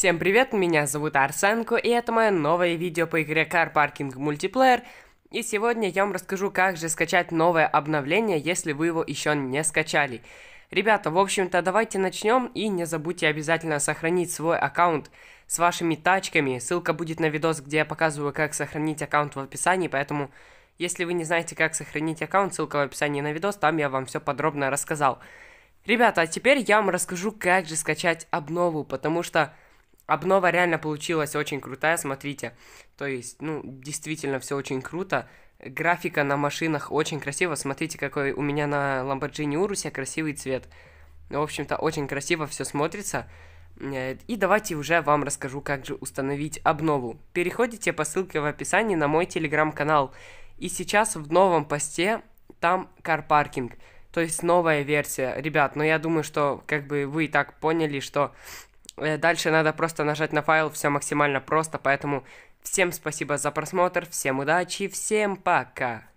Всем привет, меня зовут Арсенко, и это мое новое видео по игре Car Parking Multiplayer. И сегодня я вам расскажу, как же скачать новое обновление, если вы его еще не скачали. Ребята, в общем-то, давайте начнем, и не забудьте обязательно сохранить свой аккаунт с вашими тачками. Ссылка будет на видос, где я показываю, как сохранить аккаунт в описании, поэтому... Если вы не знаете, как сохранить аккаунт, ссылка в описании на видос, там я вам все подробно рассказал. Ребята, а теперь я вам расскажу, как же скачать обнову, потому что Обнова реально получилась очень крутая, смотрите. То есть, ну, действительно все очень круто. Графика на машинах очень красиво. Смотрите, какой у меня на Lamborghini урусе красивый цвет. Ну, в общем-то, очень красиво все смотрится. Э, и давайте уже вам расскажу, как же установить обнову. Переходите по ссылке в описании на мой телеграм-канал. И сейчас в новом посте там карпаркинг, то есть новая версия. Ребят, но ну, я думаю, что как бы вы и так поняли, что Э, дальше надо просто нажать на файл, все максимально просто, поэтому всем спасибо за просмотр, всем удачи, всем пока!